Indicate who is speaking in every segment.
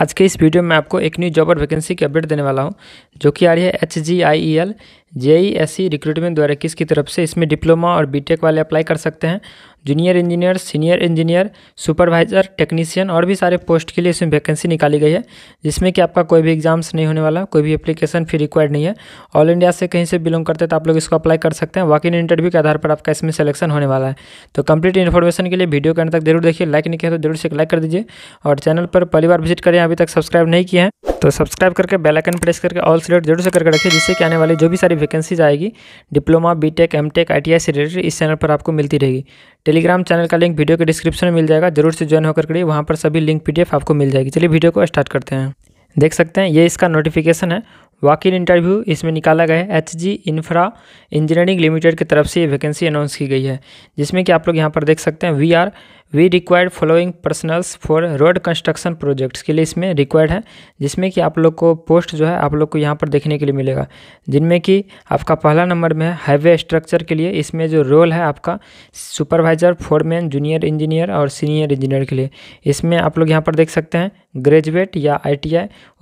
Speaker 1: आज के इस वीडियो में आपको एक न्यू जॉब और वैकेंसी की अपडेट देने वाला हूँ जो कि आ रही है H G I E L JE S recruitment द्वारा किसकी तरफ से इसमें डिप्लोमा और बीटेक वाले अप्लाई कर सकते हैं junior engineer senior engineer supervisor technician और भी सारे पोस्ट के लिए इसमें वैकेंसी निकाली गई है जिसमें कि आपका कोई भी एग्जाम्स नहीं होने वाला कोई भी एप्लीकेशन फी रिक्वायर्ड नहीं है ऑल इंडिया से कहीं से बिलोंग करते हैं तो आप लोग इसको अप्लाई कर सकते हैं वॉक इन इंटरव्यू के आधार पर आपका इसमें सेलेक्शन होने वाला है तो कंप्लीट इन्फॉर्मेशन के लिए वीडियो के अंदर तक जरूर देखिए लाइक नहीं किया तो जरूर से लाइक कर दीजिए और चैनल पर पहली बार विजिट करें अभी तक सब्सक्राइब नहीं किया है तो सब्सक्राइब करके बेल आइकन प्रेस करके ऑल सिलेक्ट जरूर से करके रखिए जिससे कि आने वाली जो भी सारी वैकेंसीज आएगी डिप्लोमा बीटेक एमटेक आईटीआई से रिलेटेड इस चैनल पर आपको मिलती रहेगी टेलीग्राम चैनल का लिंक वीडियो के डिस्क्रिप्शन में मिल जाएगा जरूर से ज्वाइन होकर करिए वहाँ पर सभी लिंक पी आपको मिल जाएगी चलिए वीडियो को स्टार्ट करते हैं देख सकते हैं ये इसका नोटिफिकेशन है वाकिन इंटरव्यू इसमें निकाला गया है H G infra engineering limited की तरफ से ये वैकेंसी अनाउंस की गई है जिसमें कि आप लोग यहाँ पर देख सकते हैं we are we required following personals for road construction projects के लिए इसमें रिक्वायर्ड है जिसमें कि आप लोग को पोस्ट जो है आप लोग को यहाँ पर देखने के लिए मिलेगा जिनमें कि आपका पहला नंबर में है हाईवे स्ट्रक्चर के लिए इसमें जो रोल है आपका सुपरवाइजर फोरमैन जूनियर इंजीनियर और सीनियर इंजीनियर के लिए इसमें आप लोग यहाँ पर देख सकते हैं ग्रेजुएट या आई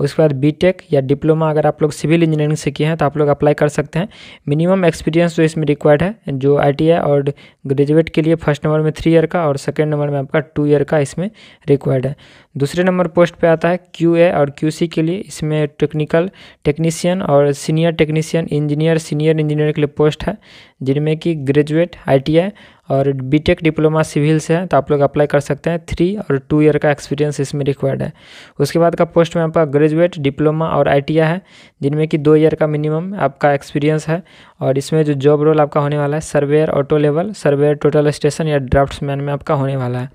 Speaker 1: उसके बाद बी या डिप्लोमा अगर आप लोग सिविल इंजीनियरिंग से किए हैं तो आप लोग अप्लाई कर सकते हैं मिनिमम एक्सपीरियंस जो इसमें रिक्वायर्ड है जो आई और ग्रेजुएट के लिए फर्स्ट नंबर में थ्री ईयर का और सेकेंड नंबर नंबर में आपका टू ईयर का इसमें रिक्वायर्ड है दूसरे नंबर पोस्ट पे आता है क्यू ए और क्यू सी के लिए इसमें टेक्निकल टेक्नीशियन और senior technician engineer senior engineer के लिए पोस्ट है जिनमें कि ग्रेजुएट आई टी आई और बीटेक डिप्लोमा सिविल से है तो आप लोग अप्लाई कर सकते हैं थ्री और टू ईयर का एक्सपीरियंस इसमें रिक्वायर्ड है उसके बाद का पोस्ट में आपका ग्रेजुएट डिप्लोमा और आई है जिनमें कि दो ईयर का मिनिमम आपका एक्सपीरियंस है और इसमें जो जॉब रोल आपका होने वाला है surveyor auto level surveyor total station या ड्राफ्ट में आपका होने वाला है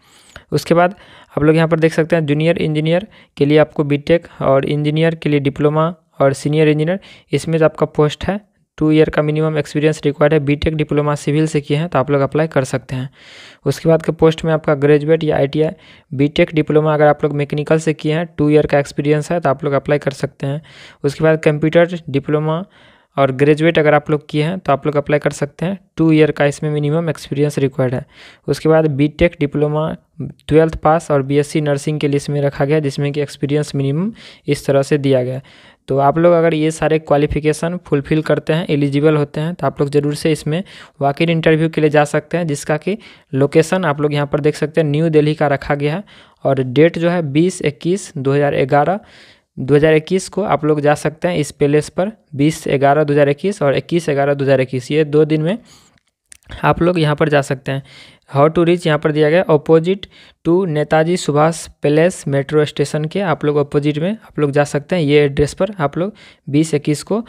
Speaker 1: उसके बाद आप लोग यहाँ पर देख सकते हैं जूनियर इंजीनियर के लिए आपको बी और इंजीनियर के लिए डिप्लोमा और सीनियर इंजीनियर इसमें जो आपका पोस्ट है टू ईयर का मिनिमम एक्सपीरियंस रिक्वायर्ड है बीटेक डिप्लोमा सिविल से किए हैं तो आप लोग अप्लाई कर सकते हैं उसके बाद के पोस्ट में आपका ग्रेजुएट या आईटीआई बीटेक डिप्लोमा अगर आप लोग मैकेनिकल से किए हैं टू ईयर का एक्सपीरियंस है तो आप लोग अप्लाई कर सकते हैं उसके बाद कंप्यूटर डिप्लोमा और ग्रेजुएट अगर आप लोग किए हैं तो आप लोग अप्लाई कर सकते हैं टू ईयर का इसमें मिनिमम एक्सपीरियंस रिक्वायर्ड है उसके बाद बीटेक डिप्लोमा ट्वेल्थ पास और बीएससी नर्सिंग के लिए इसमें रखा गया जिसमें कि एक्सपीरियंस मिनिमम इस तरह से दिया गया तो आप लोग अगर ये सारे क्वालिफिकेशन फुलफ़िल करते हैं एलिजिबल होते हैं तो आप लोग ज़रूर से इसमें वाकिन इंटरव्यू के लिए जा सकते हैं जिसका कि लोकेशन आप लोग यहाँ पर देख सकते हैं न्यू दिल्ली का रखा गया है और डेट जो है बीस इक्कीस दो हज़ार ग्यारह 2021 को आप लोग जा सकते हैं इस प्लेस पर 20 ग्यारह 2021 और 21 ग्यारह 2021 ये दो दिन में आप लोग यहाँ पर जा सकते हैं हाउ टू रीच यहाँ पर दिया गया opposite to Netaji Subhash palace metro station के आप लोग अपोजिट में आप लोग जा सकते हैं ये एड्रेस पर आप लोग बीस इक्कीस को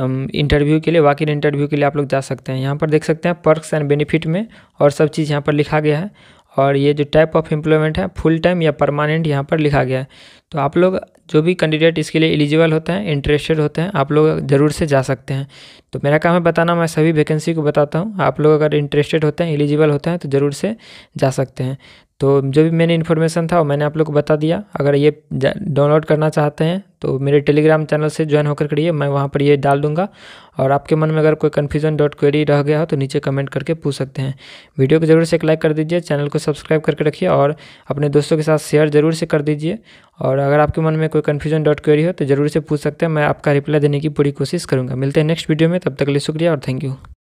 Speaker 1: इंटरव्यू के लिए वाकिन इंटरव्यू के लिए आप लोग जा सकते हैं यहाँ पर देख सकते हैं पर्क्स एंड बेनिफिट में और सब चीज़ यहाँ पर लिखा गया है और ये जो टाइप ऑफ एम्प्लॉयमेंट है फुल टाइम या परमानेंट यहाँ पर लिखा गया है तो आप लोग जो भी कैंडिडेट इसके लिए एलिजिबल होते हैं इंटरेस्टेड होते हैं आप लोग ज़रूर से जा सकते हैं तो मेरा काम है बताना मैं सभी वैकेंसी को बताता हूँ आप लोग अगर इंटरेस्टेड होते हैं एलिजिबल होते हैं तो ज़रूर से जा सकते हैं तो जो भी मैंने इन्फॉर्मेशन था वो मैंने आप लोग को बता दिया अगर ये डाउनलोड करना चाहते हैं तो मेरे टेलीग्राम चैनल से ज्वाइन होकर करिए मैं वहाँ पर ये डाल दूँगा और आपके मन में अगर कोई कन्फ्यूजन डॉट क्वेरी रह गया हो तो नीचे कमेंट करके पूछ सकते हैं वीडियो को जरूर से एक लाइक कर दीजिए चैनल को सब्सक्राइब करके रखिए और अपने दोस्तों के साथ शेयर जरूर से कर दीजिए और अगर आपके मन में कोई कन्फ्यूजन डॉट क्वेरी हो तो जरूर से पूछ सकते हैं मैं आपका रिप्लाई देने की पूरी कोशिश करूँगा मिलते हैं नेक्स्ट वीडियो में तब तक के लिए शुक्रिया और थैंक यू